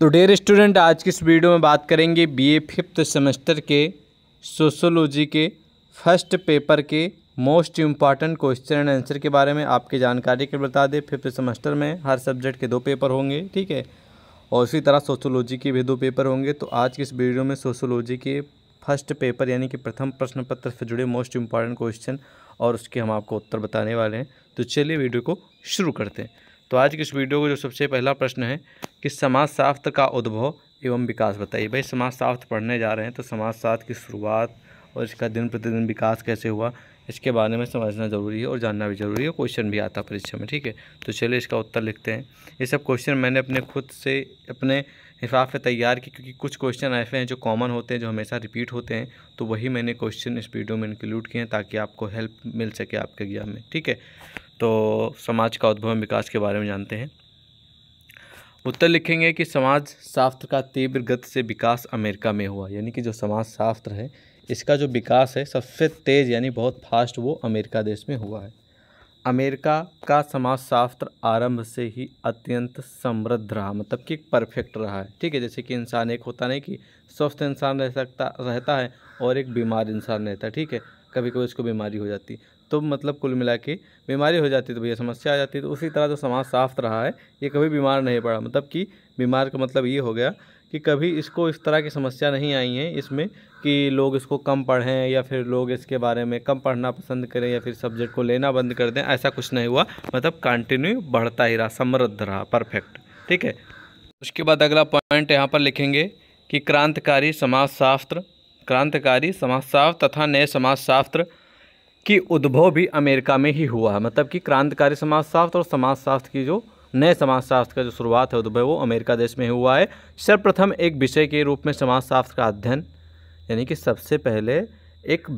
तो dear student आज की इस वीडियो में बात करेंगे बीए फिफ्थ सेमेस्टर के सोशोलॉजी के फर्स्ट पेपर के most important question and answer के बारे में आपकी जानकारी के बता दें फिफ्थ सेमेस्टर में हर सब्जेक्ट के दो पेपर होंगे ठीक है और इसी तरह सोशोलॉजी के भी दो पेपर होंगे तो आज की इस वीडियो में सोशोलॉजी के फर्स्ट पेपर यानी कि प्रथम प्रश्न पत्र से जुड़े मोस्ट इम्पॉर्टेंट क्वेश्चन और उसके हम आपको उत्तर बताने वाले हैं तो चलिए वीडियो को शुरू करते हैं तो आज की इस वीडियो का जो सबसे पहला प्रश्न है कि समाज शास्त्र का उद्भव एवं विकास बताइए भाई समाज शास्त्र पढ़ने जा रहे हैं तो समाज शास्त्र की शुरुआत और इसका दिन प्रतिदिन विकास कैसे हुआ इसके बारे में समझना ज़रूरी है और जानना भी ज़रूरी है क्वेश्चन भी आता परीक्षा में ठीक है तो चलिए इसका उत्तर लिखते हैं ये सब क्वेश्चन मैंने अपने खुद से अपने हिसाब से तैयार किए क्योंकि कुछ क्वेश्चन ऐसे हैं जो कॉमन होते हैं जो हमेशा रिपीट होते हैं तो वही मैंने क्वेश्चन इस वीडियो में इंक्लूड किए हैं ताकि आपको हेल्प मिल सके आपके एग्जाम में ठीक है तो समाज का उद्भव विकास के बारे में जानते हैं उत्तर लिखेंगे कि समाज शास्त्र का तीव्र गति से विकास अमेरिका में हुआ यानी कि जो समाज शास्त्र है इसका जो विकास है सबसे तेज़ यानी बहुत फास्ट वो अमेरिका देश में हुआ है अमेरिका का समाज शास्त्र आरंभ से ही अत्यंत समृद्ध रहा मतलब कि परफेक्ट रहा है ठीक है जैसे कि इंसान एक होता नहीं कि स्वस्थ इंसान रह सकता रहता है और एक बीमार इंसान रहता है ठीक है कभी कभी उसको बीमारी हो जाती तो मतलब कुल मिला के बीमारी हो जाती तो भैया समस्या आ जाती तो उसी तरह जो तो समाज साफ रहा है ये कभी बीमार नहीं पड़ा मतलब कि बीमार का मतलब ये हो गया कि कभी इसको इस तरह की समस्या नहीं आई है इसमें कि लोग इसको कम पढ़ें या फिर लोग इसके बारे में कम पढ़ना पसंद करें या फिर सब्जेक्ट को लेना बंद कर दें ऐसा कुछ नहीं हुआ मतलब कंटिन्यू बढ़ता ही रहा समृद्ध रहा परफेक्ट ठीक है उसके बाद अगला पॉइंट यहाँ पर लिखेंगे कि क्रांतिकारी समाजशास्त्र क्रांतिकारी समाजशास्त्र तथा नए समाजशास्त्र की उद्भव भी अमेरिका में ही हुआ है मतलब कि क्रांतिकारी समाजशास्त्र और समाजशास्त्र की जो नए समाजशास्त्र का जो शुरुआत है उद्भव वो अमेरिका देश में हुआ है सर्वप्रथम एक विषय के रूप में समाजशास्त्र का अध्ययन यानी कि सबसे पहले एक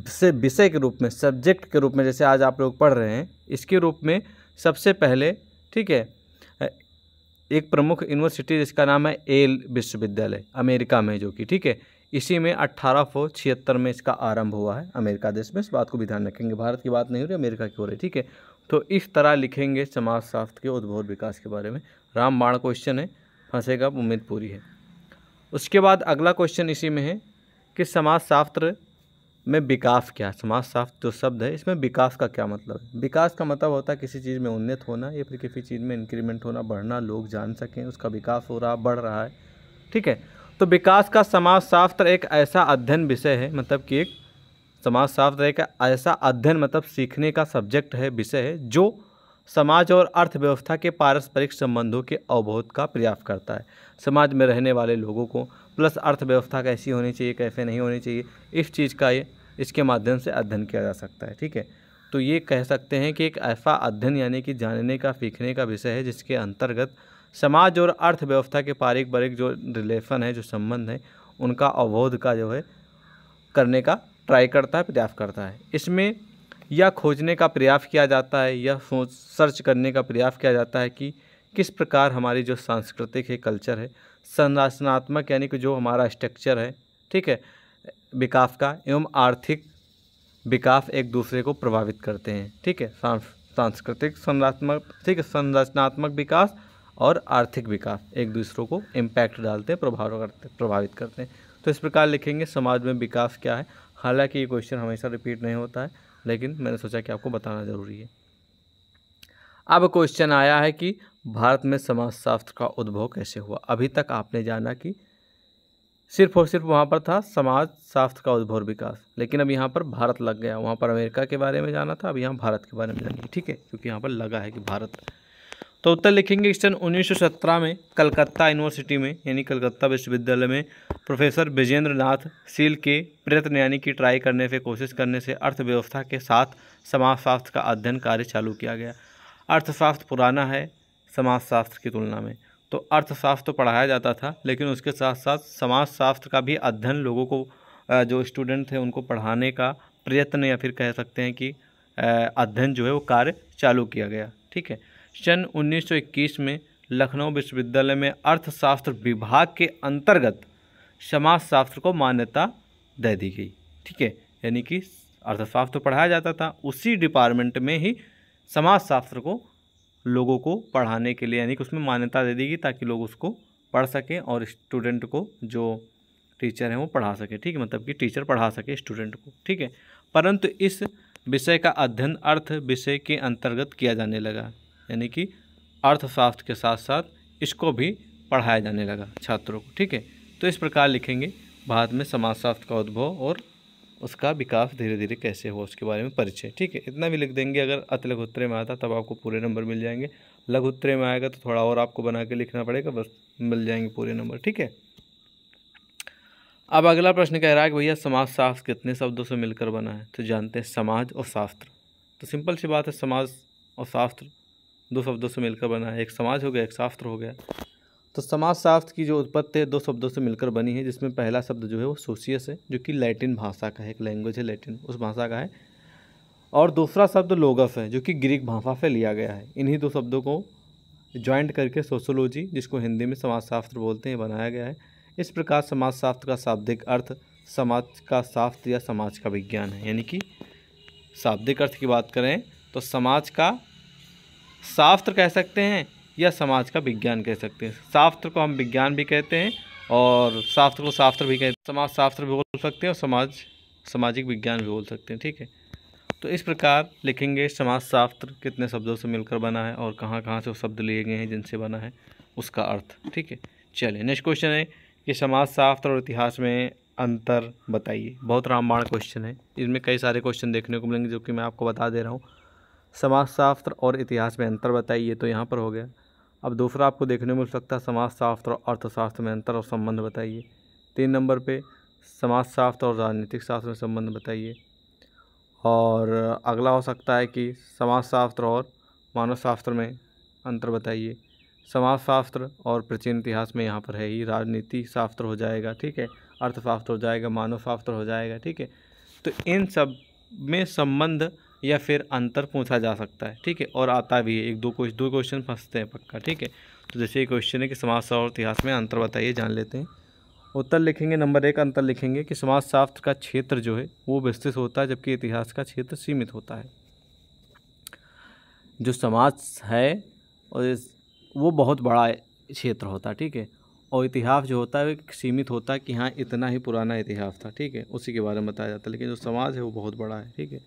विषय के रूप में सब्जेक्ट के रूप में जैसे आज आप लोग पढ़ रहे हैं इसके रूप में सबसे पहले ठीक है एक प्रमुख यूनिवर्सिटी जिसका नाम है एल विश्वविद्यालय अमेरिका में जो कि ठीक है इसी में अट्ठारह में इसका आरंभ हुआ है अमेरिका देश में इस बात को भी ध्यान रखेंगे भारत की बात नहीं हो रही अमेरिका की हो रही ठीक है तो इस तरह लिखेंगे समाजशास्त्र के उद्भोर विकास के बारे में रामबाण क्वेश्चन है फंसेगा उम्मीद पूरी है उसके बाद अगला क्वेश्चन इसी में है कि समाजशास्त्र में विकास क्या समाज समाजशास्त्र जो शब्द है इसमें विकास का क्या मतलब है विकास का मतलब होता है किसी चीज़ में उन्नत होना या फिर किसी चीज़ में इंक्रीमेंट होना बढ़ना लोग जान सकें उसका विकास हो रहा बढ़ रहा है ठीक है तो विकास का समाजशास्त्र एक ऐसा अध्ययन विषय है मतलब कि एक समाजशास्त्र एक ऐसा अध्ययन मतलब सीखने का सब्जेक्ट है विषय है जो समाज और अर्थव्यवस्था के पारस्परिक संबंधों के अवबोध का प्रयास करता है समाज में रहने वाले लोगों को प्लस अर्थव्यवस्था कैसी होनी चाहिए कैसे नहीं होनी चाहिए इस चीज़ का ये इसके माध्यम से अध्ययन किया जा सकता है ठीक है तो ये कह सकते हैं कि एक ऐसा अध्ययन यानी कि जानने का सीखने का विषय है जिसके अंतर्गत समाज और अर्थव्यवस्था के पारिक बारिक जो रिलेशन है जो संबंध है उनका अवबोध का जो है करने का ट्राई करता है प्रयास करता है इसमें यह खोजने का प्रयास किया जाता है यह सोच सर्च करने का प्रयास किया जाता है कि किस प्रकार हमारी जो सांस्कृतिक है कल्चर है संरचनात्मक यानी कि जो हमारा स्ट्रक्चर है ठीक है विकास का एवं आर्थिक विकास एक दूसरे को प्रभावित करते हैं ठीक है सांस्कृतिक संरचनात्मक ठीक है संरचनात्मक विकास और आर्थिक विकास एक दूसरों को इम्पैक्ट डालते हैं प्रभाव करते प्रभावित करते हैं तो इस प्रकार लिखेंगे समाज में विकास क्या है हालांकि ये क्वेश्चन हमेशा रिपीट नहीं होता है लेकिन मैंने सोचा कि आपको बताना ज़रूरी है अब क्वेश्चन आया है कि भारत में समाजशास्त्र का उद्भव कैसे हुआ अभी तक आपने जाना कि सिर्फ और सिर्फ वहाँ पर था समाजशास्त्र का उद्भव विकास लेकिन अब यहाँ पर भारत लग गया वहाँ पर अमेरिका के बारे में जाना था अब यहाँ भारत के बारे में जानिए ठीक है क्योंकि यहाँ पर लगा है कि भारत तो उत्तर लिखेंगे सन 1917 में कलकत्ता यूनिवर्सिटी में यानी कलकत्ता विश्वविद्यालय में प्रोफेसर विजेंद्र नाथ सील के प्रयत्न यानी कि ट्राई करने से कोशिश करने से अर्थव्यवस्था के साथ समाजशास्त्र का अध्ययन कार्य चालू किया गया अर्थशास्त्र पुराना है समाजशास्त्र की तुलना में तो अर्थशास्त्र तो पढ़ाया जाता था लेकिन उसके साथ साथ समाजशास्त्र का भी अध्ययन लोगों को जो स्टूडेंट थे उनको पढ़ाने का प्रयत्न या फिर कह सकते हैं कि अध्ययन जो है वो कार्य चालू किया गया ठीक है सन 1921 में लखनऊ विश्वविद्यालय में अर्थशास्त्र विभाग के अंतर्गत समाजशास्त्र को मान्यता दे दी गई ठीक है यानी कि अर्थशास्त्र पढ़ाया जाता था उसी डिपार्टमेंट में ही समाजशास्त्र को लोगों को पढ़ाने के लिए यानी कि उसमें मान्यता दे दी गई ताकि लोग उसको पढ़ सकें और स्टूडेंट को जो टीचर हैं वो पढ़ा सके ठीक है मतलब कि टीचर पढ़ा सके स्टूडेंट को ठीक है परंतु इस विषय का अध्ययन अर्थ विषय के अंतर्गत किया जाने लगा यानी कि अर्थशास्त्र के साथ साथ इसको भी पढ़ाया जाने लगा छात्रों को ठीक है तो इस प्रकार लिखेंगे भारत में समाजशास्त्र का उद्भव और उसका विकास धीरे धीरे कैसे हो उसके बारे में परिचय ठीक है इतना भी लिख देंगे अगर अति लघु उत्तरे में आता तब आपको पूरे नंबर मिल जाएंगे लघु उत्तरे में आएगा तो थोड़ा और आपको बना के लिखना पड़ेगा बस मिल जाएंगे पूरे नंबर ठीक है अब अगला प्रश्न कह रहा है कि भैया समाज शास्त्र कितने शब्दों से मिलकर बना है तो जानते हैं समाज और शास्त्र तो सिंपल सी बात है समाज और शास्त्र दो शब्दों से मिलकर बना है एक समाज हो गया एक शास्त्र हो गया तो समाज शास्त्र की जो उत्पत्ति है दो शब्दों से मिलकर बनी है जिसमें पहला शब्द जो है वो सोशियस है जो कि लैटिन भाषा का है एक लैंग्वेज है लैटिन उस भाषा का है और दूसरा शब्द लोगस है जो कि ग्रीक भाषा से लिया गया है इन्हीं दो शब्दों को ज्वाइंट करके सोशोलॉजी जिसको हिंदी में समाजशास्त्र बोलते हैं बनाया गया है इस प्रकार समाजशास्त्र का शाब्दिक अर्थ समाज का शास्त्र या समाज का विज्ञान है यानी कि शाब्दिक अर्थ की बात करें तो समाज का शास्त्र कह सकते हैं या समाज का विज्ञान कह सकते हैं शास्त्र को हम विज्ञान भी कहते हैं और शास्त्र को शास्त्र भी कहते हैं समाज शास्त्र भी बोल सकते हैं और समाज सामाजिक विज्ञान भी बोल सकते हैं ठीक है तो इस प्रकार लिखेंगे समाज शास्त्र कितने शब्दों से मिलकर बना है और कहाँ कहाँ से वो शब्द लिए गए हैं जिनसे बना है उसका अर्थ ठीक है चलिए नेक्स्ट क्वेश्चन है कि समाज शास्त्र और इतिहास में अंतर बताइए बहुत रामबाण क्वेश्चन है इसमें कई सारे क्वेश्चन देखने को मिलेंगे जो कि मैं आपको बता दे रहा हूँ समाजशास्त्र और इतिहास में अंतर बताइए तो यहाँ पर हो गया अब दूसरा आपको देखने मिल सकता है समाजशास्त्र और अर्थशास्त्र में अंतर और संबंध बताइए तीन नंबर पे समाजशास्त्र और राजनीतिक शास्त्र में संबंध बताइए और अगला हो सकता है कि समाजशास्त्र और मानव शास्त्र में अंतर बताइए समाजशास्त्र और प्राचीन इतिहास में यहाँ पर है ही राजनीति शास्त्र हो जाएगा ठीक है अर्थशास्त्र हो जाएगा मानव शास्त्र हो जाएगा ठीक है तो इन सब में संबंध या फिर अंतर पूछा जा सकता है ठीक है और आता भी है एक दो क्वेश्चन दो क्वेश्चन फंसते हैं पक्का ठीक है तो जैसे ये क्वेश्चन है कि समाजशास्त्र और इतिहास में अंतर बताइए जान लेते हैं उत्तर लिखेंगे नंबर एक अंतर लिखेंगे कि समाजशास्त्र का क्षेत्र जो है वो विस्तृत होता है जबकि इतिहास का क्षेत्र सीमित होता है जो समाज है और वो बहुत बड़ा क्षेत्र होता है ठीक है और इतिहास जो होता है सीमित होता है कि हाँ इतना ही पुराना इतिहास था ठीक है उसी के बारे में बताया जाता है लेकिन जो समाज है वो बहुत बड़ा है ठीक है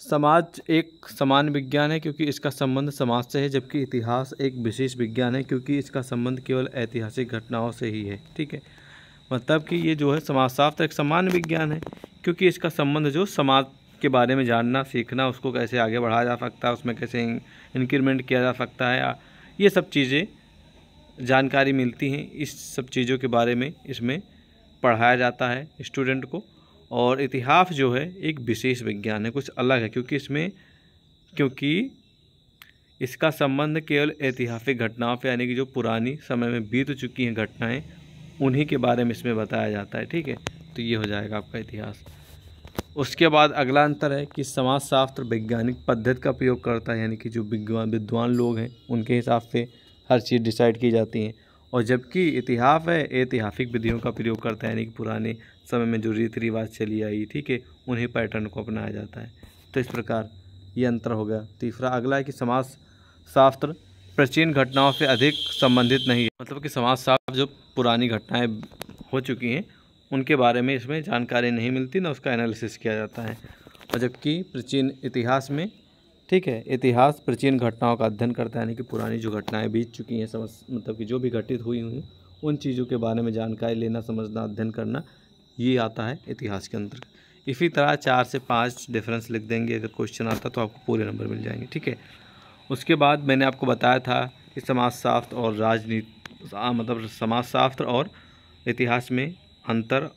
समाज एक समान विज्ञान है क्योंकि इसका संबंध समाज से है जबकि इतिहास एक विशेष विज्ञान है क्योंकि इसका संबंध केवल ऐतिहासिक घटनाओं से ही है ठीक है मतलब कि ये जो है समाजशास्त्र तो एक समान विज्ञान है क्योंकि इसका संबंध जो समाज के बारे में जानना सीखना उसको कैसे आगे बढ़ाया जा सकता है उसमें कैसे इंक्रीमेंट किया जा सकता है ये सब चीज़ें जानकारी मिलती हैं इस सब चीज़ों के बारे में इसमें पढ़ाया जाता है स्टूडेंट को और इतिहास जो है एक विशेष विज्ञान है कुछ अलग है क्योंकि इसमें क्योंकि इसका संबंध केवल ऐतिहासिक घटनाओं पर यानी कि जो पुरानी समय में बीत चुकी हैं घटनाएं उन्हीं के बारे में इसमें बताया जाता है ठीक है तो ये हो जाएगा आपका इतिहास उसके बाद अगला अंतर है कि समाजशास्त्र वैज्ञानिक पद्धति का प्रयोग करता है यानी कि जो विद्वान विद्वान लोग हैं उनके हिसाब से हर चीज़ डिसाइड की जाती है और जबकि इतिहास है ऐतिहासिक विधियों का प्रयोग करता है यानी कि पुराने समय में जो रीति रिवाज चली आई ठीक है उन्हीं पैटर्न को अपनाया जाता है तो इस प्रकार ये अंतर हो गया तीसरा अगला है कि समाज शास्त्र प्राचीन घटनाओं से अधिक संबंधित नहीं है मतलब कि समाज शास्त्र जो पुरानी घटनाएं हो चुकी हैं उनके बारे में इसमें जानकारी नहीं मिलती ना उसका एनालिसिस किया जाता है और जबकि प्राचीन इतिहास में ठीक है इतिहास प्राचीन घटनाओं का अध्ययन करता है यानी कि पुरानी जो घटनाएं बीत चुकी हैं समझ मतलब कि जो भी घटित हुई हुई उन चीज़ों के बारे में जानकारी लेना समझना अध्ययन करना ये आता है इतिहास के अंदर इसी तरह चार से पाँच डिफरेंस लिख देंगे अगर क्वेश्चन आता तो आपको पूरे नंबर मिल जाएंगे ठीक है उसके बाद मैंने आपको बताया था कि समाजशास्त्र और राजनीति मतलब समाजशास्त्र और इतिहास में अंतर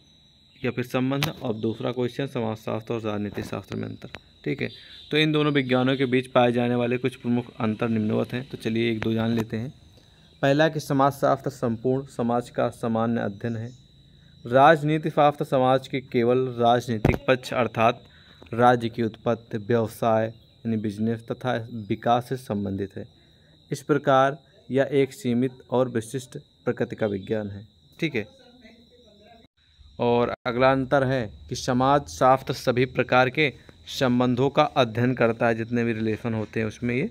या फिर संबंध और दूसरा क्वेश्चन समाजशास्त्र और राजनीति शास्त्र में अंतर ठीक है तो इन दोनों विज्ञानों के बीच पाए जाने वाले कुछ प्रमुख अंतर निम्नवत हैं तो चलिए एक दो जान लेते हैं पहला कि समाजशास्त्र संपूर्ण समाज का सामान्य अध्ययन है राजनीति याफ्ता समाज के केवल राजनीतिक पक्ष अर्थात राज्य की उत्पत्ति व्यवसाय यानी बिजनेस तथा विकास से संबंधित है इस प्रकार यह एक सीमित और विशिष्ट प्रकृति का विज्ञान है ठीक है और अगला अंतर है कि समाज शास्त्र सभी प्रकार के संबंधों का अध्ययन करता है जितने भी रिलेशन होते हैं उसमें ये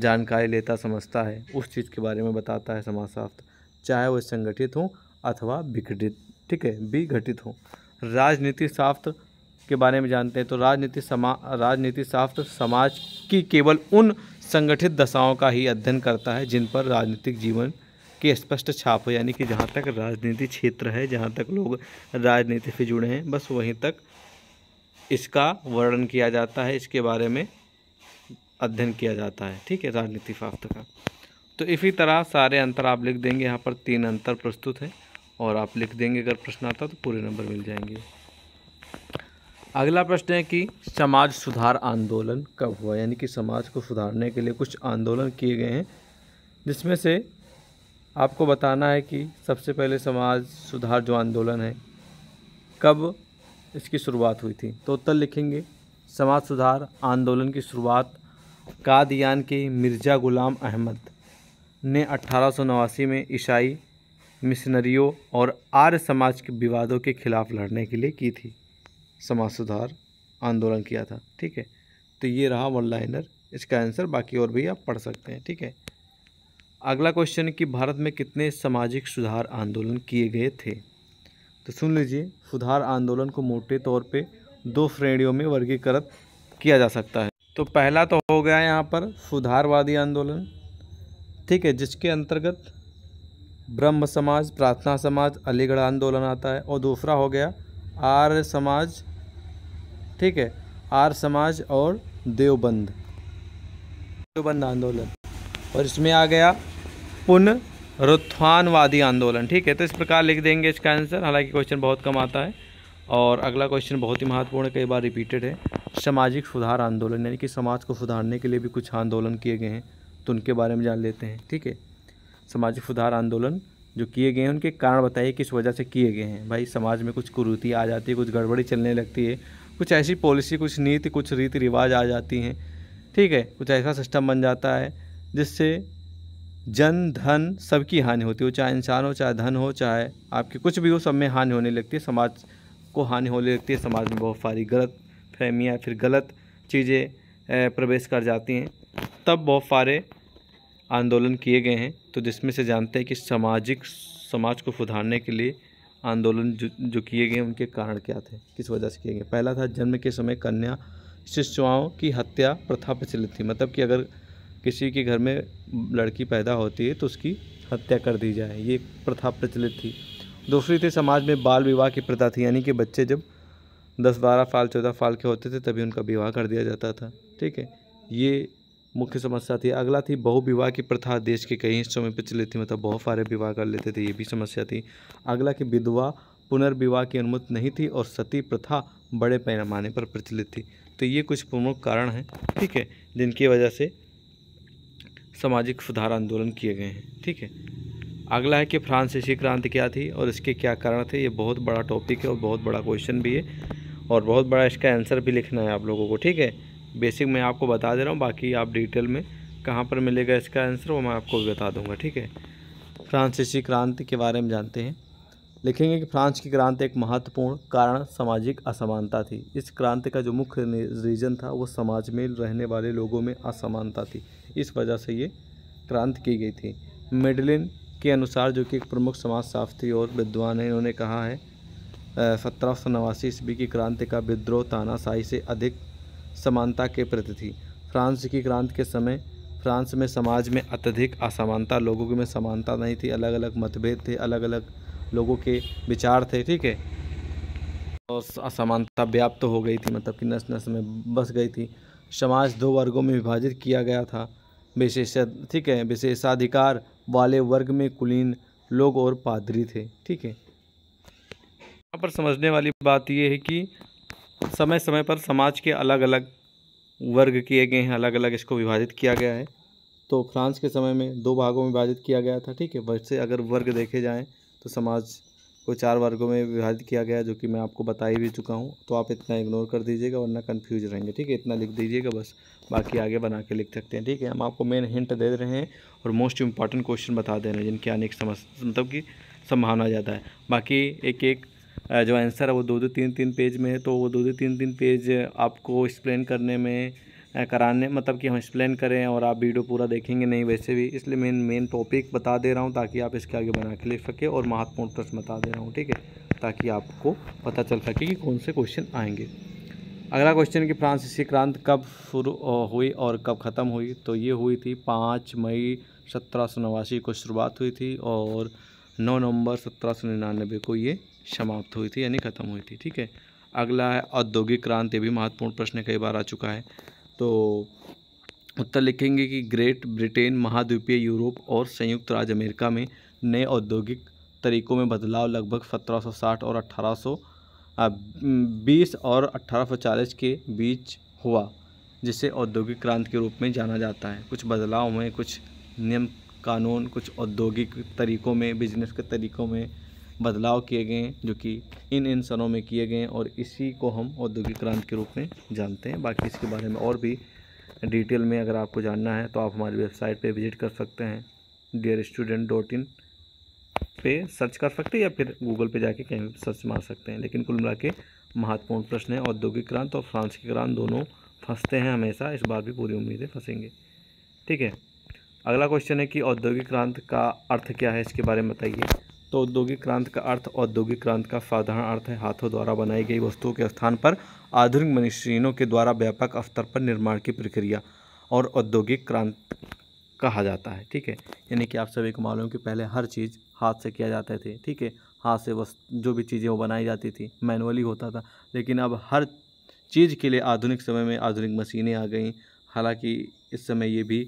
जानकारी लेता समझता है उस चीज़ के बारे में बताता है समाज साफ चाहे वह संगठित हो अथवा विघटित ठीक है बी घटित हो राजनीति शास्त्र के बारे में जानते हैं तो राजनीति समा राजनीति शास्त्र समाज की केवल उन संगठित दशाओं का ही अध्ययन करता है जिन पर राजनीतिक जीवन की स्पष्ट छाप हो यानी कि जहाँ तक राजनीति क्षेत्र है जहाँ तक लोग राजनीति से जुड़े हैं बस वहीं तक इसका वर्णन किया जाता है इसके बारे में अध्ययन किया जाता है ठीक है राजनीति शास्त्र का तो इसी तरह सारे अंतर आप लिख देंगे यहाँ पर तीन अंतर प्रस्तुत हैं और आप लिख देंगे अगर प्रश्न आता तो पूरे नंबर मिल जाएंगे अगला प्रश्न है कि समाज सुधार आंदोलन कब हुआ यानी कि समाज को सुधारने के लिए कुछ आंदोलन किए गए हैं जिसमें से आपको बताना है कि सबसे पहले समाज सुधार जो आंदोलन है कब इसकी शुरुआत हुई थी तो उत्तर लिखेंगे समाज सुधार आंदोलन की शुरुआत कादियान के मिर्ज़ा गुलाम अहमद ने अट्ठारह में ईसाई मिशनरियों और आर्य समाज के विवादों के खिलाफ लड़ने के लिए की थी समाज सुधार आंदोलन किया था ठीक है तो ये रहा वन लाइनर इसका आंसर बाकी और भी आप पढ़ सकते हैं ठीक है अगला क्वेश्चन कि भारत में कितने सामाजिक सुधार आंदोलन किए गए थे तो सुन लीजिए सुधार आंदोलन को मोटे तौर पे दो श्रेणियों में वर्गीकृत किया जा सकता है तो पहला तो हो गया यहाँ पर सुधारवादी आंदोलन ठीक है जिसके अंतर्गत ब्रह्म समाज प्रार्थना समाज अलीगढ़ आंदोलन आता है और दूसरा हो गया आर्य समाज ठीक है आर्य समाज और देवबंद देवबंद आंदोलन और इसमें आ गया पुन रुत्थानवादी आंदोलन ठीक है तो इस प्रकार लिख देंगे इसका आंसर हालांकि क्वेश्चन बहुत कम आता है और अगला क्वेश्चन बहुत ही महत्वपूर्ण कई बार रिपीटेड है सामाजिक सुधार आंदोलन यानी कि समाज को सुधारने के लिए भी कुछ आंदोलन किए गए हैं तो उनके बारे में जान लेते हैं ठीक है सामाजिक सुधार आंदोलन जो किए गए हैं उनके कारण बताइए किस वजह से किए गए हैं भाई समाज में कुछ कुरूति आ जाती है कुछ गड़बड़ी चलने लगती है कुछ ऐसी पॉलिसी कुछ नीति कुछ रीति रिवाज आ जाती हैं ठीक है कुछ ऐसा सिस्टम बन जाता है जिससे जन धन सबकी हानि होती हो चाहे इंसान हो चाहे धन हो चाहे आपके कुछ भी हो सब में हानि होने लगती है समाज को हानि होने लगती है समाज में बहुत सारी गलत फहमियाँ फिर गलत चीज़ें प्रवेश कर जाती हैं तब बहुत सारे आंदोलन किए गए हैं तो जिसमें से जानते हैं कि सामाजिक समाज को सुधारने के लिए आंदोलन जो जो किए गए उनके कारण क्या थे किस वजह से किए गए पहला था जन्म के समय कन्या शिशुओं की हत्या प्रथा प्रचलित थी मतलब कि अगर किसी के घर में लड़की पैदा होती है तो उसकी हत्या कर दी जाए ये प्रथा प्रचलित थी दूसरी थी समाज में बाल विवाह की प्रथा थी यानी कि बच्चे जब दस बारह साल चौदह साल के होते थे तभी उनका विवाह कर दिया जाता था ठीक है ये मुख्य समस्या थी अगला थी बहुविवाह की प्रथा देश के कई हिस्सों में प्रचलित थी मतलब बहुत सारे विवाह कर लेते थे ये भी समस्या थी अगला कि विधवा पुनर्विवाह की अनुमति नहीं थी और सती प्रथा बड़े पैमाने पर प्रचलित थी तो ये कुछ प्रमुख कारण हैं ठीक है जिनकी वजह से सामाजिक सुधार आंदोलन किए गए हैं ठीक है अगला है कि फ्रांसीसी क्रांति क्या थी और इसके क्या कारण थे ये बहुत बड़ा टॉपिक है और बहुत बड़ा क्वेश्चन भी है और बहुत बड़ा इसका आंसर भी लिखना है आप लोगों को ठीक है बेसिक मैं आपको बता दे रहा हूँ बाकी आप डिटेल में कहाँ पर मिलेगा इसका आंसर वो मैं आपको भी बता दूँगा ठीक है फ्रांसीसी क्रांति के बारे में जानते हैं लिखेंगे कि फ्रांस की क्रांति एक महत्वपूर्ण कारण सामाजिक असमानता थी इस क्रांति का जो मुख्य रीज़न था वो समाज में रहने वाले लोगों में असमानता थी इस वजह से ये क्रांति की गई थी मेडलिन के अनुसार जो कि एक प्रमुख समाज शास्त्री और विद्वान है इन्होंने कहा है सत्रह सौ नवासी ईस्वी की क्रांति का विद्रोह तानाशाही से अधिक समानता के प्रति थी फ्रांस की क्रांति के समय फ्रांस में समाज में अत्यधिक असमानता लोगों में समानता नहीं थी अलग अलग मतभेद थे अलग अलग लोगों के विचार थे ठीक है और असमानता व्याप्त तो हो गई थी मतलब कि नस नस में बस गई थी समाज दो वर्गों में विभाजित किया गया था विशेष ठीक है विशेषाधिकार वाले वर्ग में कुलीन लोग और पादरी थे ठीक है यहाँ पर समझने वाली बात यह है कि समय समय पर समाज के अलग अलग वर्ग किए गए हैं अलग अलग इसको विभाजित किया गया है तो फ्रांस के समय में दो भागों में विभाजित किया गया था ठीक है वैसे अगर वर्ग देखे जाएँ तो समाज को चार वर्गों में विभाजित किया गया जो कि मैं आपको बता ही भी चुका हूँ तो आप इतना इग्नोर कर दीजिएगा वरना कन्फ्यूज रहेंगे ठीक है इतना लिख दीजिएगा बस बाकी आगे बना के लिख सकते हैं ठीक है हम आपको मेन हिंट दे रहे हैं और मोस्ट इम्पॉर्टेंट क्वेश्चन बता दे रहे हैं जिनके आने की समस्या मतलब कि संभावना ज़्यादा है बाकी एक एक जो आंसर है वो दो दो तीन तीन पेज में है तो वो दो दो तीन तीन पेज आपको एक्सप्लेन करने में कराने मतलब कि हम एक्सप्लेन करें और आप वीडियो पूरा देखेंगे नहीं वैसे भी इसलिए मेन मेन टॉपिक बता दे रहा हूँ ताकि आप इसके आगे बना के लिख सकें और महत्वपूर्ण प्रश्न बता दे रहा हूँ ठीक है ताकि आपको पता चल सके कि कौन से क्वेश्चन आएंगे अगला क्वेश्चन कि फ्रांसीसी क्रांति कब शुरू हुई और कब ख़त्म हुई तो ये हुई थी पाँच मई सत्रह को शुरुआत हुई थी और नौ नवंबर सत्रह को ये समाप्त हुई थी यानी ख़त्म हुई थी ठीक है अगला है औद्योगिक क्रांति भी महत्वपूर्ण प्रश्न कई बार आ चुका है तो उत्तर लिखेंगे कि ग्रेट ब्रिटेन महाद्वीपीय यूरोप और संयुक्त राज्य अमेरिका में नए औद्योगिक तरीकों में बदलाव लगभग 1760 और 1820 और 1840 के बीच हुआ जिसे औद्योगिक क्रांति के रूप में जाना जाता है कुछ बदलाव हुए कुछ नियम कानून कुछ औद्योगिक तरीकों में बिजनेस के तरीकों में बदलाव किए गए हैं जो कि इन इन सनों में किए गए हैं और इसी को हम औद्योगिक क्रांति के रूप में जानते हैं बाकी इसके बारे में और भी डिटेल में अगर आपको जानना है तो आप हमारी वेबसाइट पर विजिट कर सकते हैं डियर स्टूडेंट डॉट इन पे सर्च कर सकते हैं या फिर गूगल पे जाके कहीं सर्च मार सकते हैं लेकिन कुल मिला के महत्वपूर्ण प्रश्न है औद्योगिक क्रांत और फ्रांस की क्रांत दोनों फंसते हैं हमेशा इस बार भी पूरी उम्मीदें फंसेंगे ठीक है अगला क्वेश्चन है कि औद्योगिक क्रांत का अर्थ क्या है इसके बारे में बताइए तो औद्योगिक क्रांति का अर्थ औद्योगिक क्रांति का साधारण अर्थ है हाथों द्वारा बनाई गई वस्तुओं के स्थान पर आधुनिक मशीनों के द्वारा व्यापक स्तर पर निर्माण की प्रक्रिया और औद्योगिक क्रांति कहा जाता है ठीक है यानी कि आप सभी को मालूम कि पहले हर चीज़ हाथ से किया जाता थे ठीक है हाथ से वस् जो भी चीज़ें वो बनाई जाती थी मैनुअली होता था लेकिन अब हर चीज़ के लिए आधुनिक समय में आधुनिक मशीनें आ गई हालांकि इस समय ये भी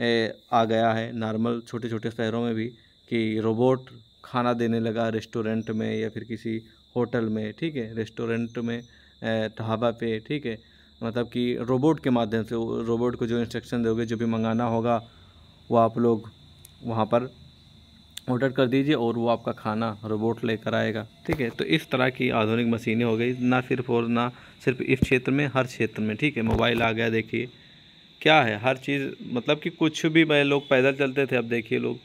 ए, आ गया है नॉर्मल छोटे छोटे शहरों में भी कि रोबोट खाना देने लगा रेस्टोरेंट में या फिर किसी होटल में ठीक है रेस्टोरेंट में ढाबा पे ठीक है मतलब कि रोबोट के माध्यम से रोबोट को जो इंस्ट्रक्शन दोगे जो भी मंगाना होगा वो आप लोग वहाँ पर ऑर्डर कर दीजिए और वो आपका खाना रोबोट लेकर आएगा ठीक है तो इस तरह की आधुनिक मशीनें हो गई ना सिर्फ और ना सिर्फ इस क्षेत्र में हर क्षेत्र में ठीक है मोबाइल आ गया देखिए क्या है हर चीज़ मतलब कि कुछ भी मैं लोग पैदल चलते थे अब देखिए लोग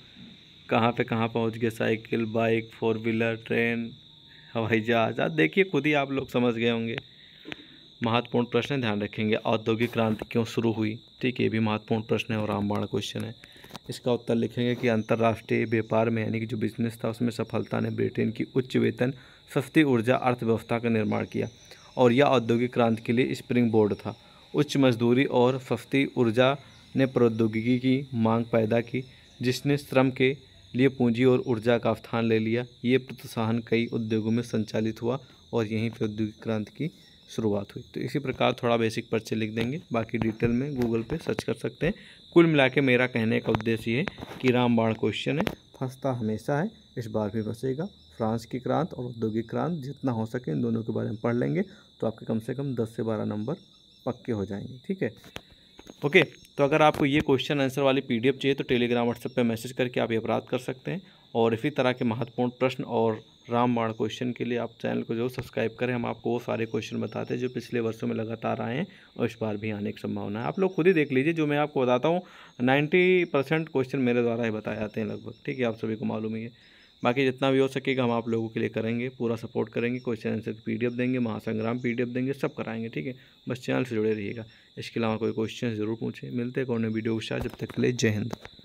कहाँ पे कहाँ पहुँच गए cycle bike four wheeler train हवाई जहाज आज देखिए खुद ही आप लोग समझ गए होंगे महत्वपूर्ण प्रश्न ध्यान रखेंगे औद्योगिक क्रांति क्यों शुरू हुई ठीक है ये भी महत्वपूर्ण प्रश्न है और रामबाण क्वेश्चन है इसका उत्तर लिखेंगे कि अंतर्राष्ट्रीय व्यापार में यानी कि जो बिजनेस था उसमें सफलता ने ब्रिटेन की उच्च वेतन सस्ती ऊर्जा अर्थव्यवस्था का निर्माण किया और यह औद्योगिक क्रांति के लिए स्प्रिंग बोर्ड था उच्च मजदूरी और सस्ती ऊर्जा ने प्रौद्योगिकी की मांग पैदा की जिसने श्रम के लिए पूंजी और ऊर्जा का स्थान ले लिया ये प्रोत्साहन कई उद्योगों में संचालित हुआ और यहीं पर औद्योगिक क्रांति की शुरुआत हुई तो इसी प्रकार थोड़ा बेसिक पर्चे लिख देंगे बाकी डिटेल में गूगल पे सर्च कर सकते हैं कुल मिला के मेरा कहने का उद्देश्य ये है कि रामबाण क्वेश्चन है फंसता हमेशा है इस बार भी फंसेगा फ्रांस की क्रांत और औद्योगिक क्रांत जितना हो सके इन दोनों के बारे में पढ़ लेंगे तो आपके कम से कम दस से बारह नंबर पक्के हो जाएंगे ठीक है ओके तो अगर आपको ये क्वेश्चन आंसर वाली पी चाहिए तो टेलीग्राम व्हाट्सएप पर मैसेज करके आप ये अपराध कर सकते हैं और इसी तरह के महत्वपूर्ण प्रश्न और रामबाण क्वेश्चन के लिए आप चैनल को जो सब्सक्राइब करें हम आपको वो सारे क्वेश्चन बताते हैं जो पिछले वर्षों में लगातार आए हैं और इस बार भी आने की संभावना है आप लोग खुद ही देख लीजिए जो मैं आपको बताता हूँ नाइन्टी परसेंट क्वेश्चन मेरे द्वारा ही बताए जाते हैं लगभग ठीक है आप सभी को मालूम ही है बाकी जितना भी हो सकेगा हम आप लोगों के लिए करेंगे पूरा सपोर्ट करेंगे क्वेश्चन आंसर डी एफ देंगे महासंग्राम पी एफ देंगे सब कराएंगे ठीक है बस चैनल से जुड़े रहिएगा इसके अलावा कोई क्वेश्चन ज़रूर पूछें मिलते हैं कौन वीडियो के साथ जब तक के लिए जय हिंद